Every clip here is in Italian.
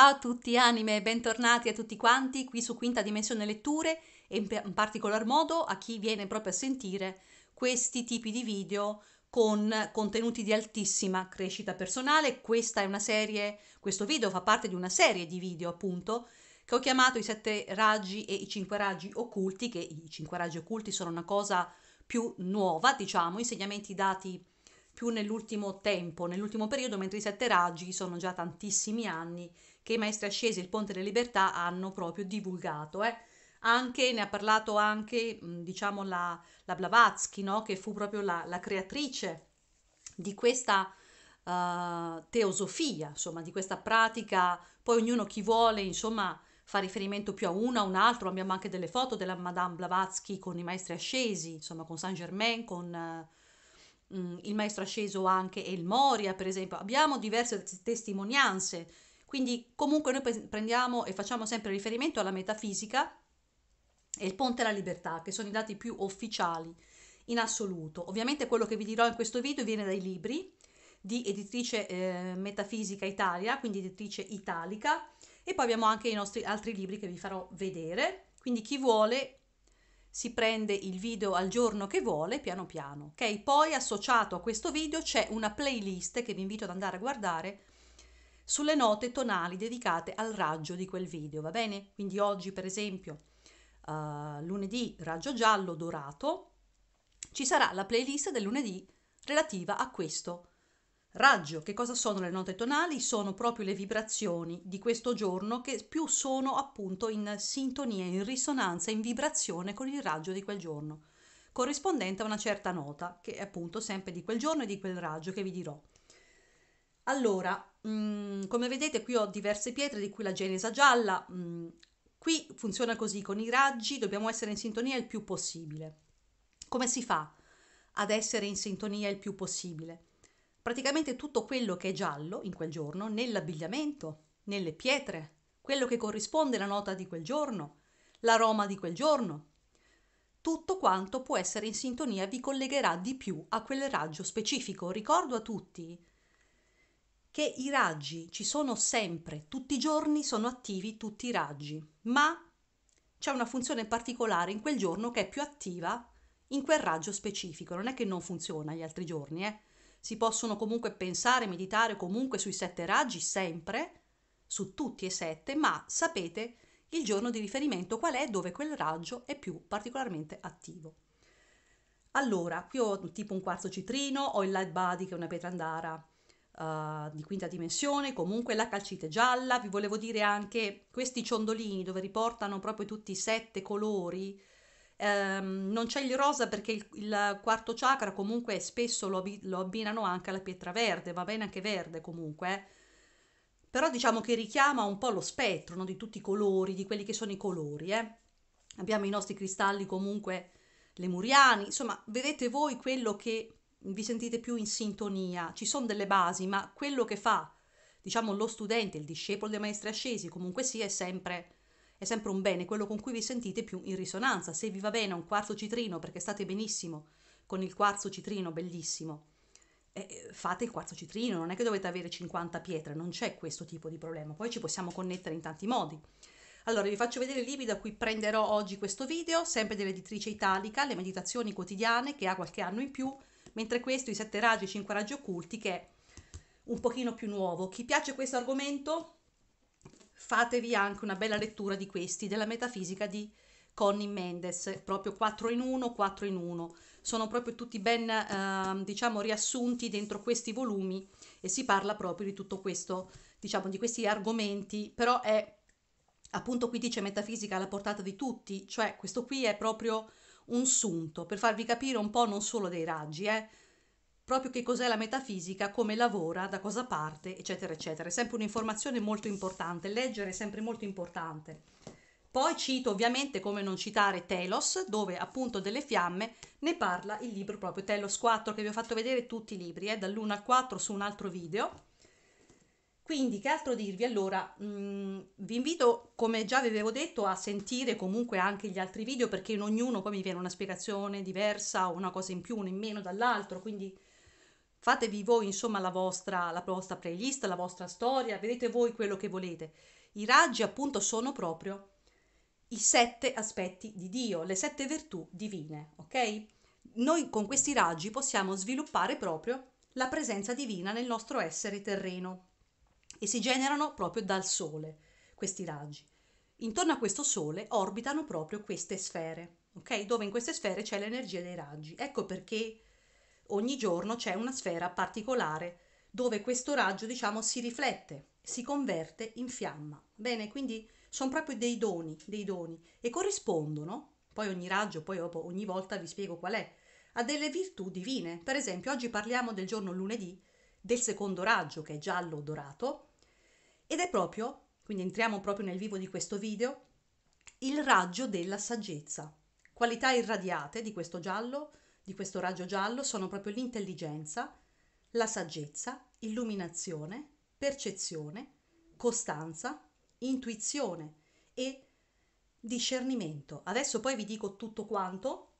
Ciao a tutti anime e bentornati a tutti quanti qui su Quinta Dimensione Letture e in particolar modo a chi viene proprio a sentire questi tipi di video con contenuti di altissima crescita personale. Questa è una serie, questo video fa parte di una serie di video appunto che ho chiamato i sette raggi e i cinque raggi occulti, che i cinque raggi occulti sono una cosa più nuova, diciamo, insegnamenti dati più nell'ultimo tempo, nell'ultimo periodo, mentre i sette raggi sono già tantissimi anni che i maestri ascesi il Ponte della Libertà hanno proprio divulgato. Eh. Anche, ne ha parlato anche diciamo, la, la Blavatsky, no? che fu proprio la, la creatrice di questa uh, teosofia, insomma, di questa pratica. Poi ognuno chi vuole, insomma, fa riferimento più a una, a un altro. Abbiamo anche delle foto della Madame Blavatsky con i maestri ascesi, insomma, con Saint Germain, con uh, il maestro asceso anche il Moria, per esempio. Abbiamo diverse testimonianze quindi comunque noi prendiamo e facciamo sempre riferimento alla metafisica e il ponte alla libertà, che sono i dati più ufficiali in assoluto. Ovviamente quello che vi dirò in questo video viene dai libri di editrice eh, Metafisica Italia, quindi editrice italica, e poi abbiamo anche i nostri altri libri che vi farò vedere. Quindi chi vuole si prende il video al giorno che vuole piano piano. Ok, poi associato a questo video c'è una playlist che vi invito ad andare a guardare sulle note tonali dedicate al raggio di quel video, va bene? Quindi oggi per esempio uh, lunedì raggio giallo dorato ci sarà la playlist del lunedì relativa a questo raggio. Che cosa sono le note tonali? Sono proprio le vibrazioni di questo giorno che più sono appunto in sintonia, in risonanza, in vibrazione con il raggio di quel giorno, corrispondente a una certa nota che è appunto sempre di quel giorno e di quel raggio che vi dirò. Allora, Mm, come vedete qui ho diverse pietre di cui la genesa gialla, mh, mm, qui funziona così, con i raggi dobbiamo essere in sintonia il più possibile. Come si fa ad essere in sintonia il più possibile? Praticamente tutto quello che è giallo in quel giorno, nell'abbigliamento, nelle pietre, quello che corrisponde alla nota di quel giorno, l'aroma di quel giorno, tutto quanto può essere in sintonia vi collegherà di più a quel raggio specifico. Ricordo a tutti che i raggi ci sono sempre, tutti i giorni sono attivi tutti i raggi, ma c'è una funzione particolare in quel giorno che è più attiva in quel raggio specifico, non è che non funziona gli altri giorni, eh? si possono comunque pensare, meditare comunque sui sette raggi sempre, su tutti e sette, ma sapete il giorno di riferimento qual è dove quel raggio è più particolarmente attivo. Allora, qui ho tipo un quarzo citrino, ho il light body che è una pietra andara, uh, di quinta dimensione, comunque la calcite gialla, vi volevo dire anche questi ciondolini dove riportano proprio tutti i sette colori, um, non c'è il rosa perché il, il quarto chakra comunque spesso lo, lo, abbinano anche alla pietra verde, va bene anche verde comunque, eh. però diciamo che richiama un po' lo spettro no? di tutti i colori, di quelli che sono i colori. Eh? Abbiamo i nostri cristalli comunque lemuriani, insomma vedete voi quello che vi sentite più in sintonia, ci sono delle basi, ma quello che fa, diciamo, lo studente, il discepolo dei maestri ascesi, comunque sia, è sempre, è sempre un bene, quello con cui vi sentite più in risonanza. Se vi va bene un quarzo citrino, perché state benissimo con il quarzo citrino, bellissimo, eh, fate il quarzo citrino, non è che dovete avere 50 pietre, non c'è questo tipo di problema. Poi ci possiamo connettere in tanti modi. Allora, vi faccio vedere i libri da cui prenderò oggi questo video, sempre dell'editrice italica, Le meditazioni quotidiane, che ha qualche anno in più, mentre questo i sette raggi e i cinque raggi occulti che è un pochino più nuovo. Chi piace questo argomento fatevi anche una bella lettura di questi, della metafisica di Connie Mendes, proprio 4 in 1, 4 in 1. Sono proprio tutti ben, eh, diciamo, riassunti dentro questi volumi e si parla proprio di tutto questo, diciamo, di questi argomenti, però è, appunto qui dice metafisica alla portata di tutti, cioè questo qui è proprio un sunto per farvi capire un po' non solo dei raggi, eh, proprio che cos'è la metafisica, come lavora, da cosa parte, eccetera, eccetera. È sempre un'informazione molto importante, leggere è sempre molto importante. Poi cito ovviamente come non citare Telos, dove appunto delle fiamme ne parla il libro proprio Telos 4 che vi ho fatto vedere tutti i libri, eh, dall'1 al 4 su un altro video. Quindi che altro dirvi? Allora, mh, mm, vi invito, come già vi avevo detto, a sentire comunque anche gli altri video perché in ognuno poi mi viene una spiegazione diversa una cosa in più, una in meno dall'altro, quindi fatevi voi insomma la vostra, la vostra playlist, la vostra storia, vedete voi quello che volete. I raggi appunto sono proprio i sette aspetti di Dio, le sette virtù divine, ok? Noi con questi raggi possiamo sviluppare proprio la presenza divina nel nostro essere terreno, e si generano proprio dal Sole, questi raggi. Intorno a questo Sole orbitano proprio queste sfere, ok? Dove in queste sfere c'è l'energia dei raggi. Ecco perché ogni giorno c'è una sfera particolare dove questo raggio, diciamo, si riflette, si converte in fiamma. Bene, quindi sono proprio dei doni, dei doni e corrispondono, poi ogni raggio, poi ogni volta vi spiego qual è, a delle virtù divine. Per esempio, oggi parliamo del giorno lunedì del secondo raggio che è giallo dorato ed è proprio, quindi entriamo proprio nel vivo di questo video, il raggio della saggezza. Qualità irradiate di questo giallo, di questo raggio giallo, sono proprio l'intelligenza, la saggezza, illuminazione, percezione, costanza, intuizione e discernimento. Adesso poi vi dico tutto quanto,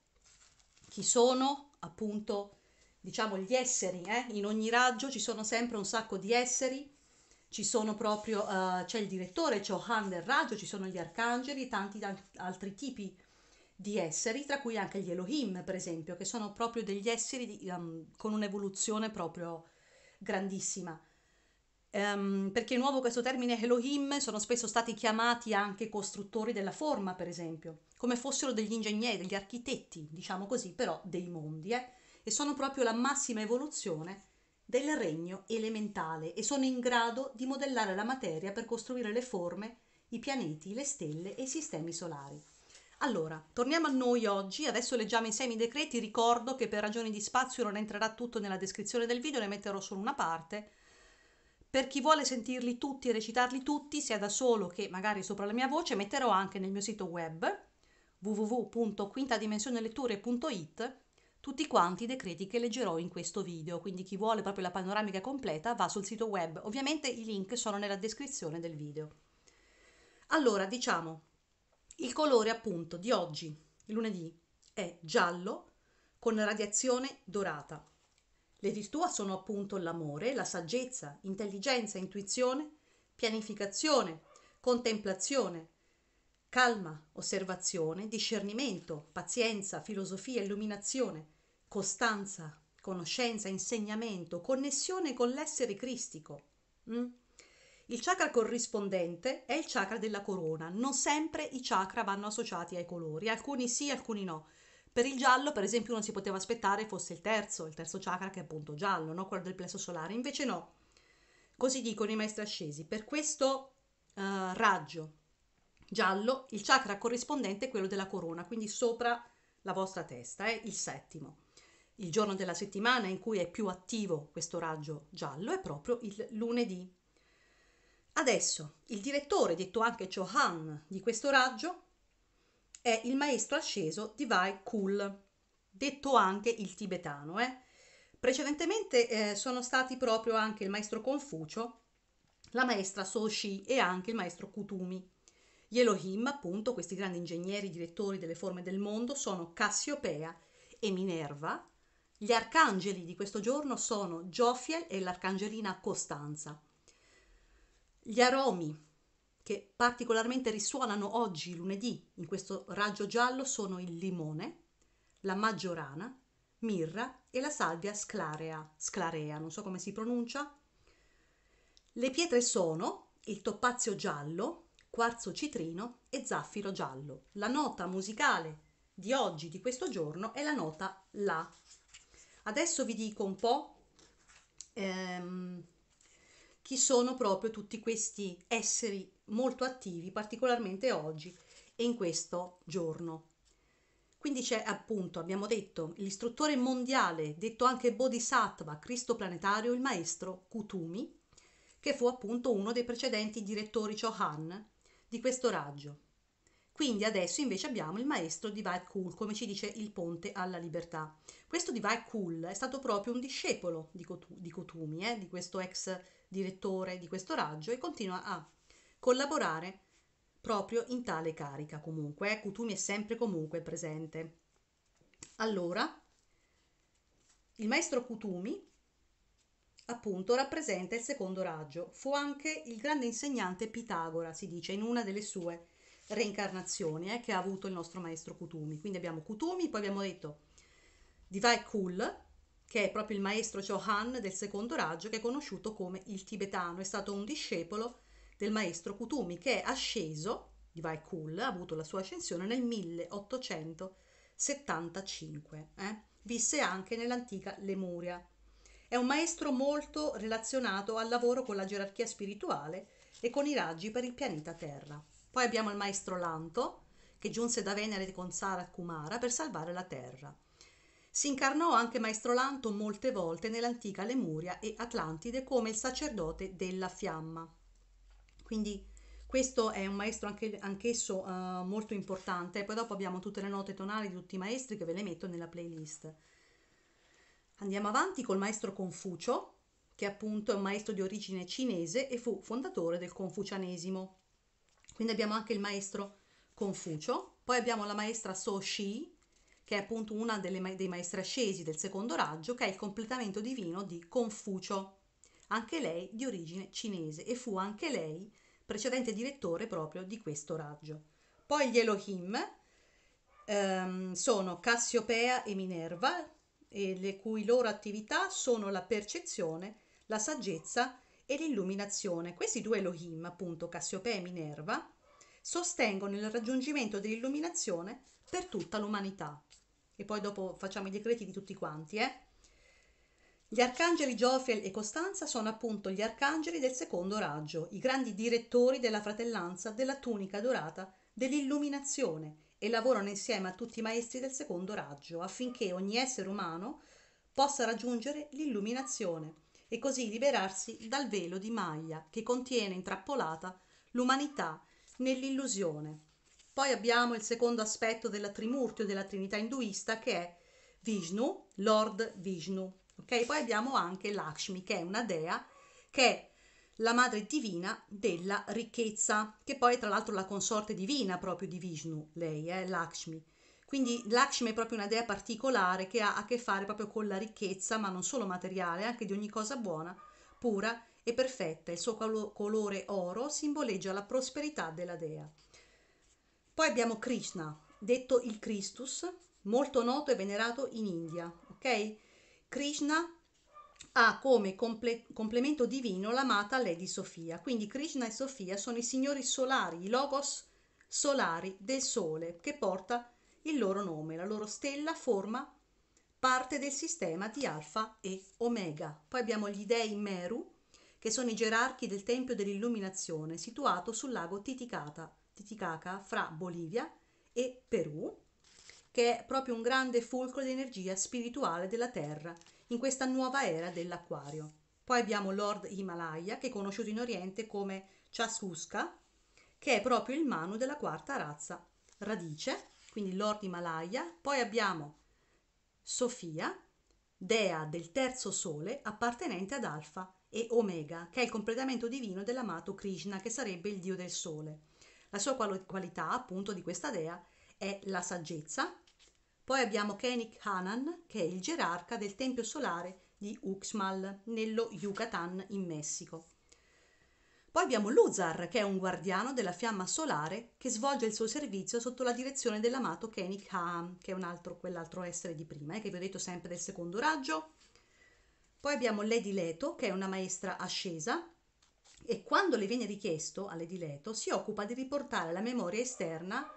chi sono appunto, diciamo gli esseri, eh? in ogni raggio ci sono sempre un sacco di esseri ci sono proprio, uh, c'è il direttore, c'è Han del raggio, ci sono gli arcangeli e tanti altri tipi di esseri, tra cui anche gli Elohim, per esempio, che sono proprio degli esseri di, um, con un'evoluzione proprio grandissima. Um, perché di nuovo questo termine Elohim sono spesso stati chiamati anche costruttori della forma, per esempio, come fossero degli ingegneri, degli architetti, diciamo così, però dei mondi, eh? e sono proprio la massima evoluzione del regno elementale e sono in grado di modellare la materia per costruire le forme, i pianeti, le stelle e i sistemi solari. Allora, torniamo a noi oggi, adesso leggiamo insieme i decreti, ricordo che per ragioni di spazio non entrerà tutto nella descrizione del video, ne metterò solo una parte. Per chi vuole sentirli tutti e recitarli tutti, sia da solo che magari sopra la mia voce, metterò anche nel mio sito web www.quintadimensioneletture.it tutti quanti i decreti che leggerò in questo video, quindi chi vuole proprio la panoramica completa va sul sito web, ovviamente i link sono nella descrizione del video. Allora, diciamo, il colore appunto di oggi, lunedì, è giallo con radiazione dorata. Le virtù sono appunto l'amore, la saggezza, intelligenza, intuizione, pianificazione, contemplazione, calma, osservazione, discernimento, pazienza, filosofia, illuminazione, costanza, conoscenza, insegnamento, connessione con l'essere cristico. Mm? Il chakra corrispondente è il chakra della corona. Non sempre i chakra vanno associati ai colori, alcuni sì, alcuni no. Per il giallo, per esempio, uno si poteva aspettare fosse il terzo, il terzo chakra che è appunto giallo, no? quello del plesso solare, invece no. Così dicono i maestri ascesi. Per questo uh, raggio, giallo, il chakra corrispondente è quello della corona, quindi sopra la vostra testa, è eh? il settimo. Il giorno della settimana in cui è più attivo questo raggio giallo è proprio il lunedì. Adesso, il direttore, detto anche Chohan, di questo raggio è il maestro asceso di Vai Kul, detto anche il tibetano. Eh? Precedentemente eh, sono stati proprio anche il maestro Confucio, la maestra Soshi e anche il maestro Kutumi. Gli Elohim, appunto, questi grandi ingegneri, direttori delle forme del mondo, sono Cassiopea e Minerva. Gli arcangeli di questo giorno sono Giofiel e l'arcangelina Costanza. Gli aromi, che particolarmente risuonano oggi, lunedì, in questo raggio giallo, sono il limone, la maggiorana, mirra e la salvia sclarea, sclarea, non so come si pronuncia. Le pietre sono il topazio giallo, quarzo citrino e zaffiro giallo. La nota musicale di oggi, di questo giorno, è la nota La. Adesso vi dico un po' ehm, chi sono proprio tutti questi esseri molto attivi, particolarmente oggi e in questo giorno. Quindi c'è appunto, abbiamo detto, l'istruttore mondiale, detto anche Bodhisattva, Cristo planetario, il maestro Kutumi, che fu appunto uno dei precedenti direttori Chohan, di questo raggio. Quindi adesso invece abbiamo il maestro Divide Cool, come ci dice il ponte alla libertà. Questo Divide Cool è stato proprio un discepolo di, Cotu- di Cotumi, eh, di questo ex direttore di questo raggio, e continua a collaborare proprio in tale carica comunque. Eh, Cotumi è sempre comunque presente. Allora, il maestro Cutumi appunto rappresenta il secondo raggio. Fu anche il grande insegnante Pitagora, si dice, in una delle sue reincarnazioni eh, che ha avuto il nostro maestro Kutumi. Quindi abbiamo Kutumi, poi abbiamo detto Divai Kul, che è proprio il maestro Johan del secondo raggio, che è conosciuto come il tibetano, è stato un discepolo del maestro Kutumi, che è asceso, Divai Kul, ha avuto la sua ascensione nel 1875. Eh? Visse anche nell'antica Lemuria. È un maestro molto relazionato al lavoro con la gerarchia spirituale e con i raggi per il pianeta Terra. Poi abbiamo il maestro Lanto, che giunse da Venere con Sara Kumara per salvare la Terra. Si incarnò anche Maestro Lanto molte volte nell'antica Lemuria e Atlantide come il sacerdote della fiamma. Quindi questo è un maestro anche, anch'esso uh, molto importante. Poi dopo abbiamo tutte le note tonali di tutti i maestri che ve le metto nella playlist. Andiamo avanti col maestro Confucio, che appunto è un maestro di origine cinese e fu fondatore del confucianesimo. Quindi abbiamo anche il maestro Confucio, poi abbiamo la maestra So Shi, che è appunto una delle ma- dei maestri ascesi del secondo raggio, che è il completamento divino di Confucio, anche lei di origine cinese e fu anche lei precedente direttore proprio di questo raggio. Poi gli Elohim ehm, sono Cassiopea e Minerva, e le cui loro attività sono la percezione, la saggezza e l'illuminazione. Questi due Elohim, appunto Cassiopea e Minerva, sostengono il raggiungimento dell'illuminazione per tutta l'umanità. E poi dopo facciamo i decreti di tutti quanti, eh? Gli arcangeli Giofriel e Costanza sono appunto gli arcangeli del secondo raggio, i grandi direttori della fratellanza, della tunica dorata, dell'illuminazione e lavorano insieme a tutti i maestri del secondo raggio affinché ogni essere umano possa raggiungere l'illuminazione e così liberarsi dal velo di maglia che contiene intrappolata l'umanità nell'illusione. Poi abbiamo il secondo aspetto della Trimurti o della Trinità induista che è Vishnu, Lord Vishnu. Okay? Poi abbiamo anche Lakshmi che è una dea che è la madre divina della ricchezza, che poi è tra l'altro la consorte divina proprio di Vishnu, lei eh, Lakshmi. Quindi Lakshmi è proprio una dea particolare che ha a che fare proprio con la ricchezza, ma non solo materiale, anche di ogni cosa buona, pura e perfetta. Il suo colore oro simboleggia la prosperità della dea. Poi abbiamo Krishna, detto il Christus, molto noto e venerato in India, ok? Krishna ha come comple- complemento divino l'amata Lady Sofia. Quindi Krishna e Sofia sono i signori solari, i logos solari del Sole che porta il loro nome. La loro stella forma parte del sistema di Alfa e Omega. Poi abbiamo gli dei Meru, che sono i gerarchi del Tempio dell'Illuminazione, situato sul lago Titicaca, Titicaca fra Bolivia e Perù, che è proprio un grande fulcro di energia spirituale della Terra in questa nuova era dell'acquario. Poi abbiamo Lord Himalaya, che è conosciuto in Oriente come Chasuska, che è proprio il Manu della quarta razza radice, quindi Lord Himalaya. Poi abbiamo Sofia, dea del terzo sole appartenente ad Alfa e Omega, che è il completamento divino dell'amato Krishna, che sarebbe il dio del sole. La sua qualità, appunto, di questa dea è la saggezza, poi abbiamo Kenik Hanan, che è il gerarca del Tempio Solare di Uxmal, nello Yucatan in Messico. Poi abbiamo Luzar, che è un guardiano della fiamma solare che svolge il suo servizio sotto la direzione dell'amato Kenik Haam, che è un altro, quell'altro essere di prima, eh, che vi ho detto sempre del secondo raggio. Poi abbiamo Lady Leto, che è una maestra ascesa, e quando le viene richiesto a Lady Leto si occupa di riportare la memoria esterna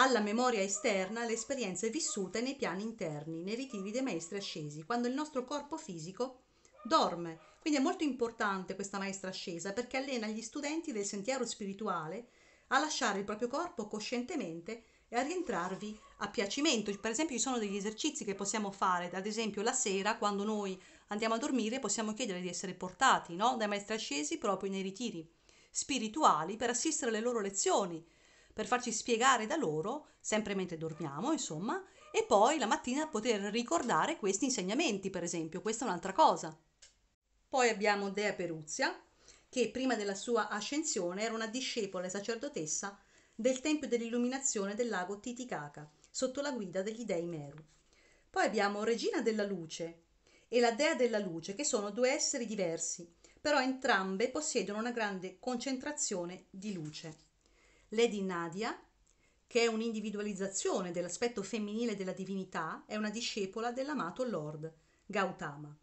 alla memoria esterna le esperienze vissute nei piani interni, nei ritiri dei maestri ascesi, quando il nostro corpo fisico dorme. Quindi è molto importante questa maestra ascesa perché allena gli studenti del sentiero spirituale a lasciare il proprio corpo coscientemente e a rientrarvi a piacimento. Per esempio ci sono degli esercizi che possiamo fare, ad esempio la sera quando noi andiamo a dormire possiamo chiedere di essere portati no? dai maestri ascesi proprio nei ritiri spirituali per assistere alle loro lezioni per farci spiegare da loro, sempre mentre dormiamo, insomma, e poi la mattina poter ricordare questi insegnamenti, per esempio, questa è un'altra cosa. Poi abbiamo Dea Peruzia, che prima della sua ascensione era una discepola e sacerdotessa del Tempio dell'Illuminazione del lago Titicaca, sotto la guida degli dei Meru. Poi abbiamo Regina della Luce e la Dea della Luce, che sono due esseri diversi, però entrambe possiedono una grande concentrazione di luce. Lady Nadia, che è un'individualizzazione dell'aspetto femminile della divinità, è una discepola dell'amato Lord Gautama.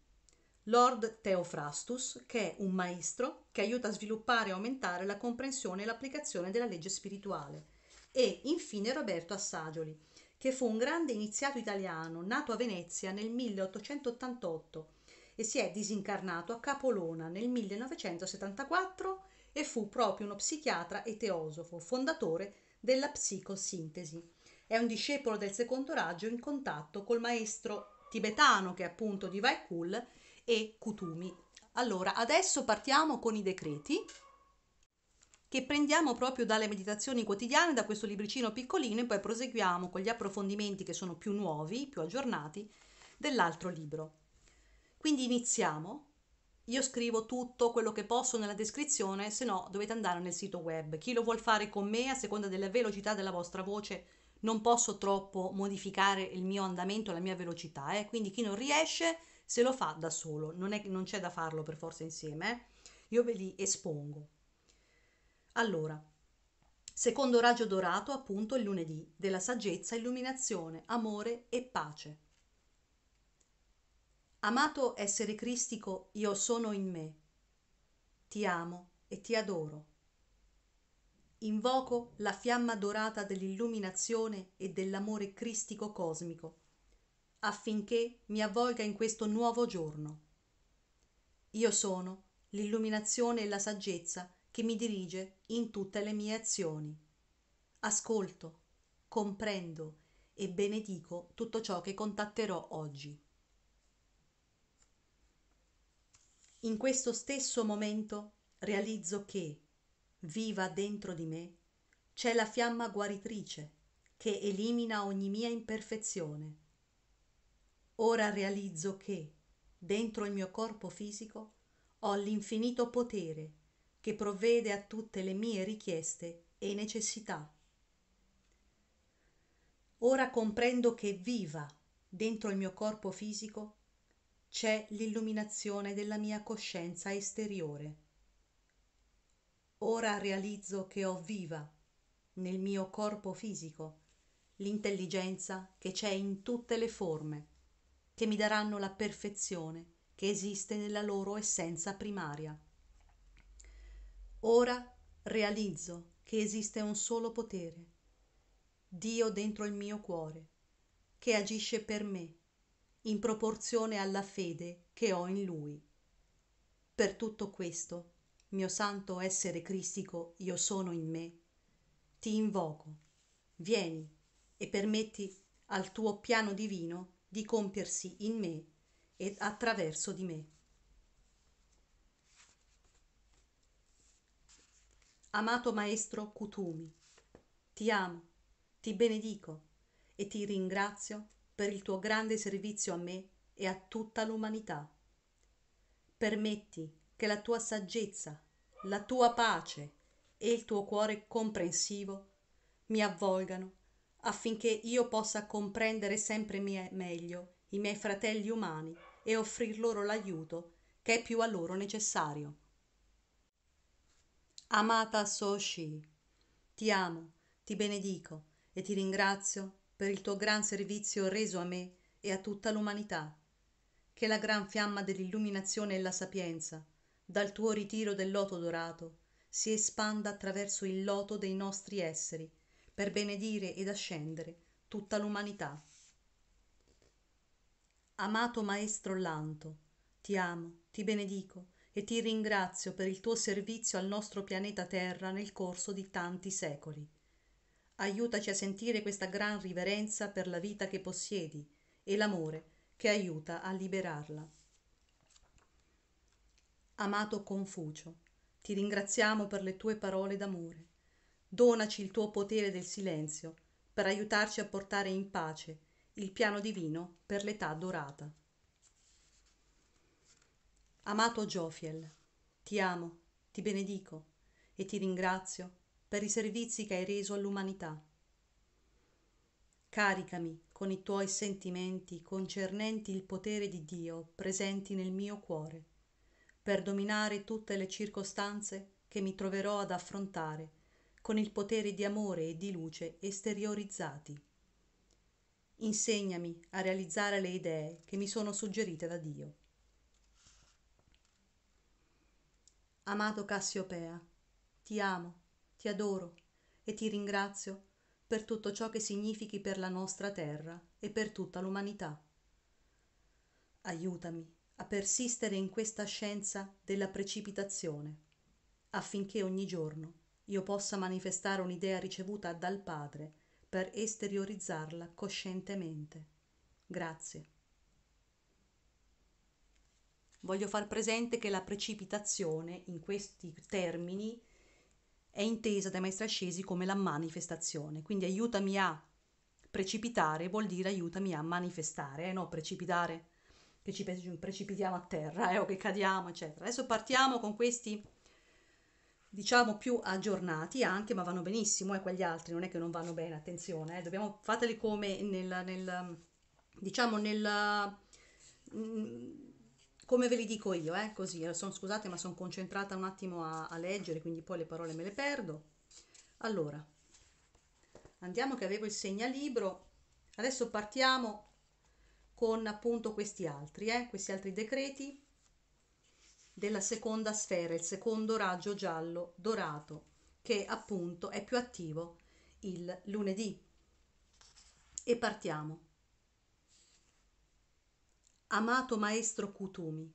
Lord Theophrastus, che è un maestro che aiuta a sviluppare e aumentare la comprensione e l'applicazione della legge spirituale. E infine Roberto Assagioli, che fu un grande iniziato italiano nato a Venezia nel 1888 e si è disincarnato a Capolona nel 1974 e fu proprio uno psichiatra e teosofo, fondatore della psicosintesi. È un discepolo del secondo raggio in contatto col maestro tibetano che è appunto di Vaikul e Kutumi. Allora, adesso partiamo con i decreti che prendiamo proprio dalle meditazioni quotidiane, da questo libricino piccolino e poi proseguiamo con gli approfondimenti che sono più nuovi, più aggiornati dell'altro libro. Quindi iniziamo io scrivo tutto quello che posso nella descrizione, se no dovete andare nel sito web. Chi lo vuol fare con me, a seconda della velocità della vostra voce, non posso troppo modificare il mio andamento, la mia velocità, eh? quindi chi non riesce se lo fa da solo, non, è, non c'è da farlo per forza insieme, eh? io ve li espongo. Allora, secondo raggio dorato appunto il lunedì, della saggezza, illuminazione, amore e pace. Amato essere cristico, io sono in me. Ti amo e ti adoro. Invoco la fiamma dorata dell'illuminazione e dell'amore cristico cosmico, affinché mi avvolga in questo nuovo giorno. Io sono l'illuminazione e la saggezza che mi dirige in tutte le mie azioni. Ascolto, comprendo e benedico tutto ciò che contatterò oggi. in questo stesso momento realizzo che viva dentro di me c'è la fiamma guaritrice che elimina ogni mia imperfezione ora realizzo che dentro il mio corpo fisico ho l'infinito potere che provvede a tutte le mie richieste e necessità ora comprendo che viva dentro il mio corpo fisico c'è l'illuminazione della mia coscienza esteriore. Ora realizzo che ho viva, nel mio corpo fisico, l'intelligenza che c'è in tutte le forme, che mi daranno la perfezione che esiste nella loro essenza primaria. Ora realizzo che esiste un solo potere, Dio dentro il mio cuore, che agisce per me in proporzione alla fede che ho in lui. Per tutto questo, mio santo essere cristico, io sono in me, ti invoco, vieni e permetti al tuo piano divino di compiersi in me e attraverso di me. Amato Maestro Kutumi, ti amo, ti benedico e ti ringrazio per il tuo grande servizio a me e a tutta l'umanità. Permetti che la tua saggezza, la tua pace e il tuo cuore comprensivo mi avvolgano affinché io possa comprendere sempre meglio i miei fratelli umani e offrir loro l'aiuto che è più a loro necessario. Amata Soshi, ti amo, ti benedico e ti ringrazio per il tuo gran servizio reso a me e a tutta l'umanità. Che la gran fiamma dell'illuminazione e la sapienza, dal tuo ritiro del loto dorato, si espanda attraverso il loto dei nostri esseri, per benedire ed ascendere tutta l'umanità. Amato Maestro Lanto, ti amo, ti benedico e ti ringrazio per il tuo servizio al nostro pianeta Terra nel corso di tanti secoli aiutaci a sentire questa gran riverenza per la vita che possiedi e l'amore che aiuta a liberarla. Amato Confucio, ti ringraziamo per le tue parole d'amore. Donaci il tuo potere del silenzio per aiutarci a portare in pace il piano divino per l'età dorata. Amato Giofiel, ti amo, ti benedico e ti ringrazio per i servizi che hai reso all'umanità. Caricami con i tuoi sentimenti concernenti il potere di Dio presenti nel mio cuore, per dominare tutte le circostanze che mi troverò ad affrontare con il potere di amore e di luce esteriorizzati. Insegnami a realizzare le idee che mi sono suggerite da Dio. Amato Cassiopea, ti amo ti adoro e ti ringrazio per tutto ciò che significhi per la nostra terra e per tutta l'umanità. Aiutami a persistere in questa scienza della precipitazione, affinché ogni giorno io possa manifestare un'idea ricevuta dal Padre per esteriorizzarla coscientemente. Grazie. Voglio far presente che la precipitazione in questi termini è intesa dai maestri ascesi come la manifestazione, quindi aiutami a precipitare vuol dire aiutami a manifestare, eh, no precipitare, che ci precipitiamo a terra eh, o che cadiamo, eccetera. Adesso partiamo con questi, diciamo, più aggiornati anche, ma vanno benissimo, e eh, quegli altri non è che non vanno bene, attenzione, eh, dobbiamo, fateli come nel, nel diciamo, nella... Mm, come ve li dico io, eh, così, eh, sono, scusate ma sono concentrata un attimo a, a, leggere, quindi poi le parole me le perdo. Allora, andiamo che avevo il segnalibro, adesso partiamo con appunto questi altri, eh, questi altri decreti della seconda sfera, il secondo raggio giallo dorato, che appunto è più attivo il lunedì. E partiamo amato maestro Kutumi,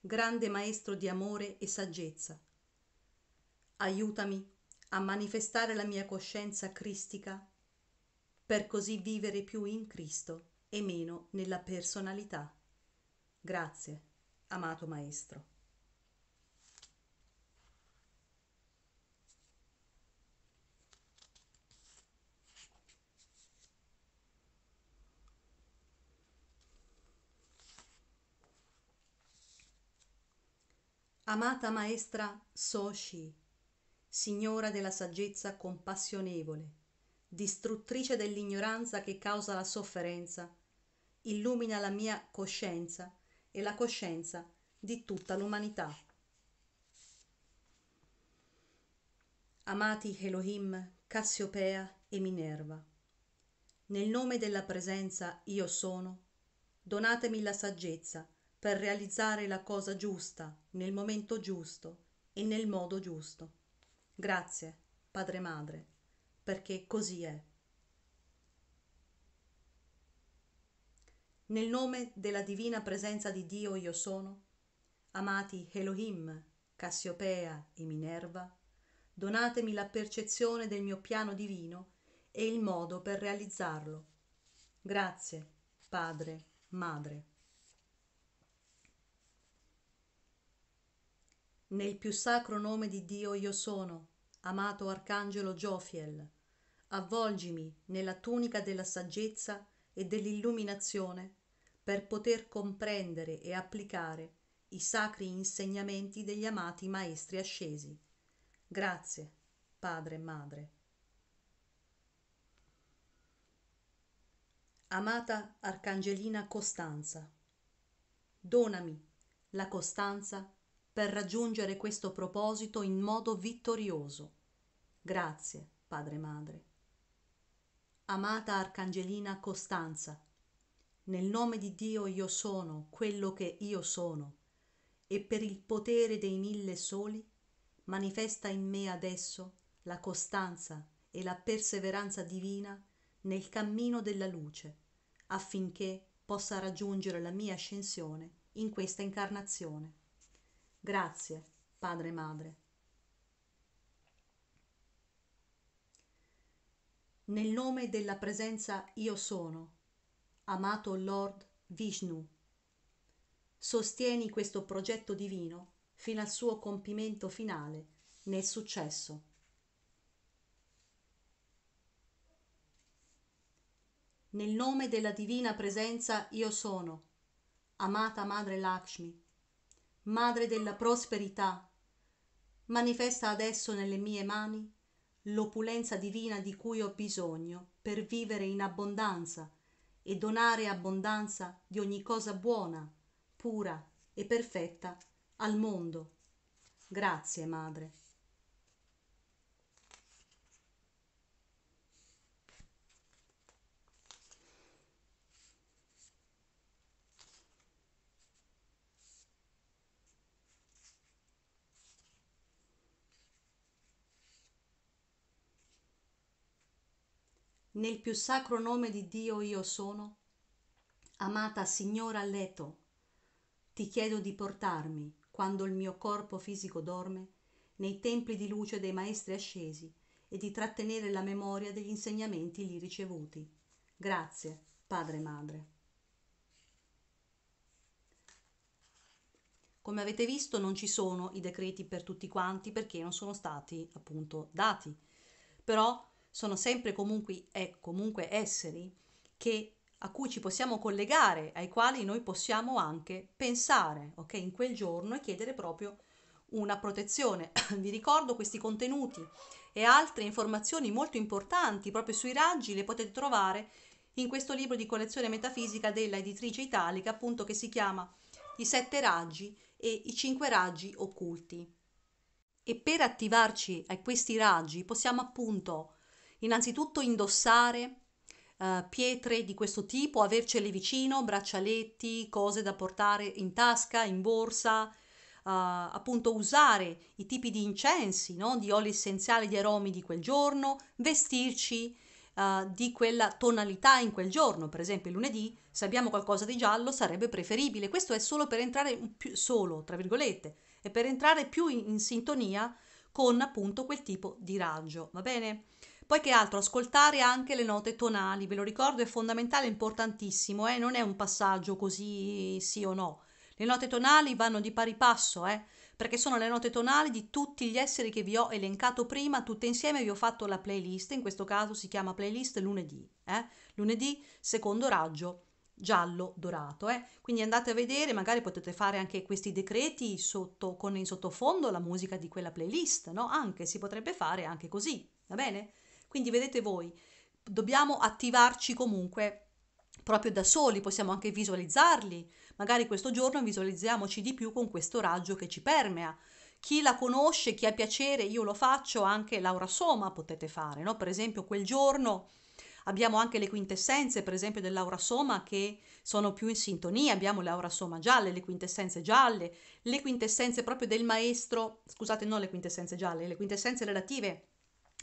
grande maestro di amore e saggezza, aiutami a manifestare la mia coscienza cristica per così vivere più in Cristo e meno nella personalità. Grazie, amato maestro. amata maestra Soshi, signora della saggezza compassionevole, distruttrice dell'ignoranza che causa la sofferenza, illumina la mia coscienza e la coscienza di tutta l'umanità. Amati Elohim, Cassiopea e Minerva, nel nome della presenza io sono, donatemi la saggezza per realizzare la cosa giusta, nel momento giusto e nel modo giusto. Grazie, Padre Madre, perché così è. Nel nome della divina presenza di Dio io sono, amati Elohim, Cassiopea e Minerva, donatemi la percezione del mio piano divino e il modo per realizzarlo. Grazie, Padre, Madre. Nel più sacro nome di Dio io sono, amato arcangelo Giofiel. Avvolgimi nella tunica della saggezza e dell'illuminazione per poter comprendere e applicare i sacri insegnamenti degli amati maestri ascesi. Grazie, Padre e Madre. Amata Arcangelina Costanza, donami la costanza per raggiungere questo proposito in modo vittorioso. Grazie, Padre Madre. Amata Arcangelina Costanza, nel nome di Dio io sono quello che io sono, e per il potere dei mille soli manifesta in me adesso la costanza e la perseveranza divina nel cammino della luce, affinché possa raggiungere la mia ascensione in questa incarnazione. Grazie, padre e madre. Nel nome della presenza io sono, amato Lord Vishnu. Sostieni questo progetto divino fino al suo compimento finale, nel successo. Nel nome della divina presenza io sono, amata Madre Lakshmi, madre della prosperità manifesta adesso nelle mie mani l'opulenza divina di cui ho bisogno per vivere in abbondanza e donare abbondanza di ogni cosa buona pura e perfetta al mondo grazie madre nel più sacro nome di Dio io sono? Amata signora Leto, ti chiedo di portarmi, quando il mio corpo fisico dorme, nei templi di luce dei maestri ascesi e di trattenere la memoria degli insegnamenti lì ricevuti. Grazie, padre e madre. Come avete visto non ci sono i decreti per tutti quanti perché non sono stati appunto dati. Però sono sempre comunque, eh, comunque esseri che, a cui ci possiamo collegare, ai quali noi possiamo anche pensare ok, in quel giorno e chiedere proprio una protezione. Vi ricordo questi contenuti e altre informazioni molto importanti proprio sui raggi le potete trovare in questo libro di collezione metafisica della editrice italica, appunto che si chiama I sette raggi e i cinque raggi occulti. E per attivarci a questi raggi possiamo appunto Innanzitutto indossare uh, pietre di questo tipo, avercele vicino, braccialetti, cose da portare in tasca, in borsa, uh, appunto usare i tipi di incensi, no? di oli essenziali, di aromi di quel giorno, vestirci Uh, di quella tonalità in quel giorno, per esempio lunedì, se abbiamo qualcosa di giallo sarebbe preferibile. Questo è solo per entrare più, solo, tra virgolette, e per entrare più in, in sintonia con appunto quel tipo di raggio, va bene? Poi che altro, ascoltare anche le note tonali, ve lo ricordo, è fondamentale, importantissimo, eh? non è un passaggio così sì o no. Le note tonali vanno di pari passo, eh? perché sono le note tonali di tutti gli esseri che vi ho elencato prima, tutte insieme vi ho fatto la playlist, in questo caso si chiama playlist lunedì, eh? lunedì secondo raggio giallo dorato eh? quindi andate a vedere magari potete fare anche questi decreti sotto, con in sottofondo la musica di quella playlist no anche si potrebbe fare anche così va bene quindi vedete voi, dobbiamo attivarci comunque proprio da soli, possiamo anche visualizzarli. Magari questo giorno visualizziamoci di più con questo raggio che ci permea. Chi la conosce, chi ha piacere, io lo faccio, anche Laura Soma potete fare, no? Per esempio quel giorno abbiamo anche le quintessenze, per esempio dell'aura soma che sono più in sintonia, abbiamo l'aura soma gialle, le quintessenze gialle, le quintessenze proprio del maestro, scusate, non le quintessenze gialle, le quintessenze relative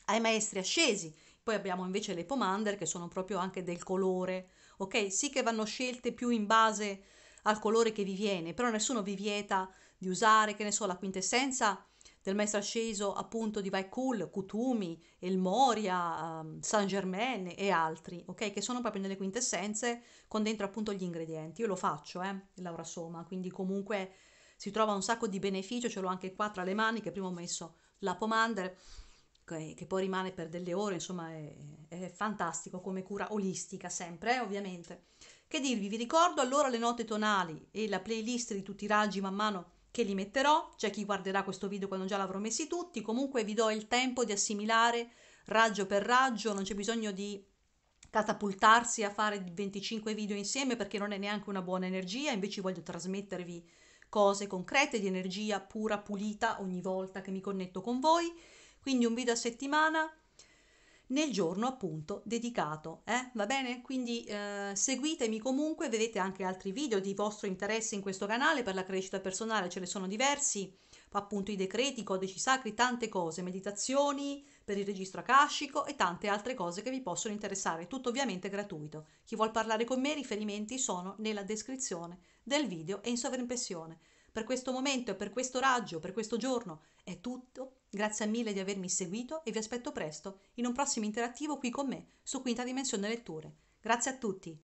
ai maestri ascesi. Poi abbiamo invece le pomander che sono proprio anche del colore, ok? Sì che vanno scelte più in base al colore che vi viene, però nessuno vi vieta di usare, che ne so, la quintessenza del maestro asceso appunto di Vaikul, Kutumi, El Moria, ehm, Saint Germain e altri, ok? Che sono proprio nelle quintessenze con dentro appunto gli ingredienti. Io lo faccio, eh, Laura Soma, quindi comunque si trova un sacco di beneficio, ce l'ho anche qua tra le mani che prima ho messo la pomander che, poi rimane per delle ore, insomma è, è fantastico come cura olistica sempre, eh, ovviamente. Che dirvi? Vi ricordo allora le note tonali e la playlist di tutti i raggi man mano che li metterò, c'è chi guarderà questo video quando già l'avrò messi tutti, comunque vi do il tempo di assimilare raggio per raggio, non c'è bisogno di catapultarsi a fare 25 video insieme perché non è neanche una buona energia, invece voglio trasmettervi cose concrete di energia pura, pulita ogni volta che mi connetto con voi quindi un video a settimana nel giorno appunto dedicato, eh? va bene? Quindi eh, seguitemi comunque, vedete anche altri video di vostro interesse in questo canale per la crescita personale, ce ne sono diversi, appunto i decreti, i codici sacri, tante cose, meditazioni per il registro akashico e tante altre cose che vi possono interessare, tutto ovviamente gratuito. Chi vuol parlare con me, i riferimenti sono nella descrizione del video e in sovraimpressione. Per questo momento e per questo raggio, per questo giorno è tutto Grazie mille di avermi seguito e vi aspetto presto in un prossimo interattivo qui con me su Quinta Dimensione Letture. Grazie a tutti!